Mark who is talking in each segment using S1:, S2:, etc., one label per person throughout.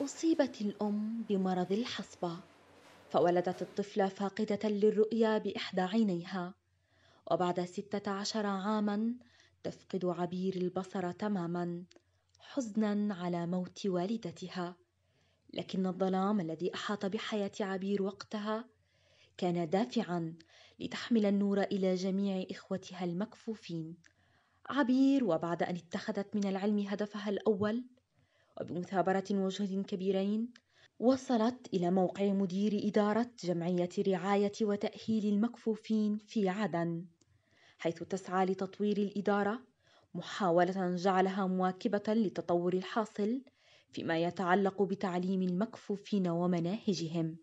S1: أصيبت الأم بمرض الحصبة فولدت الطفلة فاقدة للرؤية بإحدى عينيها وبعد ستة عشر عاما تفقد عبير البصر تماما حزنا على موت والدتها لكن الظلام الذي أحاط بحياة عبير وقتها كان دافعا لتحمل النور إلى جميع إخوتها المكفوفين عبير وبعد أن اتخذت من العلم هدفها الأول وبمثابرة وجهد كبيرين وصلت إلى موقع مدير إدارة جمعية رعاية وتأهيل المكفوفين في عدن حيث تسعى لتطوير الإدارة محاولة جعلها مواكبة للتطور الحاصل فيما يتعلق بتعليم المكفوفين ومناهجهم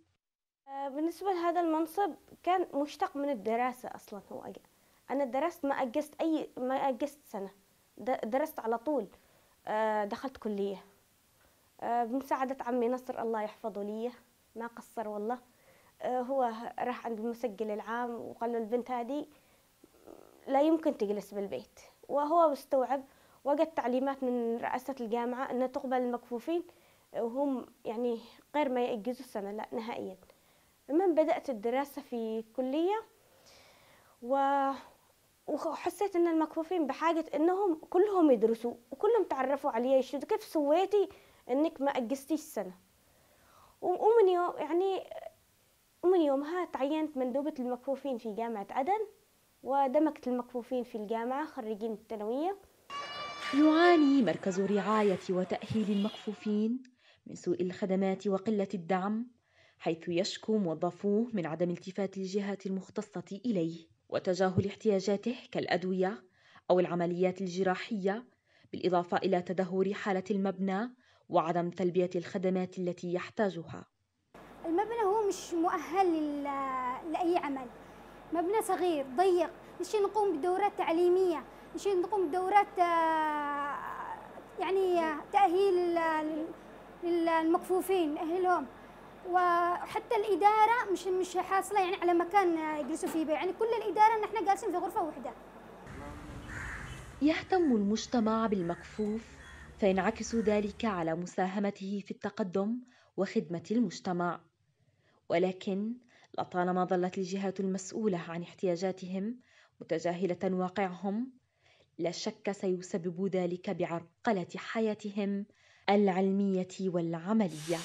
S2: آه، بالنسبة لهذا المنصب كان مشتق من الدراسة أصلا هو أجل. أنا درست ما أجست أي ما أجست سنة درست على طول آه، دخلت كلية آه، بمساعدة عمي نصر الله يحفظه لي ما قصر والله آه، هو راح عند المسجل العام وقال له البنت هذه لا يمكن تجلس بالبيت وهو مستوعب وجد تعليمات من رئاسة الجامعة أن تقبل المكفوفين وهم يعني غير ما يأجزوا السنة لا نهائيا المهم بدأت الدراسة في كلية و... وحسيت ان المكفوفين بحاجة انهم كلهم يدرسوا وكلهم تعرفوا علي شو كيف سويتي انك ما اجزتيش سنه ومن يوم يعني ومن يومها تعينت مندوبة المكفوفين في جامعة عدن ودمكت المكفوفين في الجامعة خريجين الثانوية
S1: يعاني مركز رعاية وتأهيل المكفوفين من سوء الخدمات وقلة الدعم حيث يشكو موظفوه من عدم التفات الجهات المختصة إليه وتجاهل احتياجاته كالأدوية أو العمليات الجراحية بالإضافة إلى تدهور حالة المبنى وعدم تلبية الخدمات التي يحتاجها
S3: المبنى هو مش مؤهل لأي عمل مبنى صغير ضيق نشي نقوم بدورات تعليمية نشي نقوم بدورات آه، يعني تأهيل للمكفوفين أهلهم وحتى الإدارة مش مش حاصلة يعني على مكان يجلسوا فيه يعني كل الإدارة نحن جالسين في غرفة واحدة
S1: يهتم المجتمع بالمكفوف فينعكس ذلك على مساهمته في التقدم وخدمة المجتمع ولكن لطالما ظلت الجهات المسؤولة عن احتياجاتهم متجاهلة واقعهم لا شك سيسبب ذلك بعرقلة حياتهم العلمية والعملية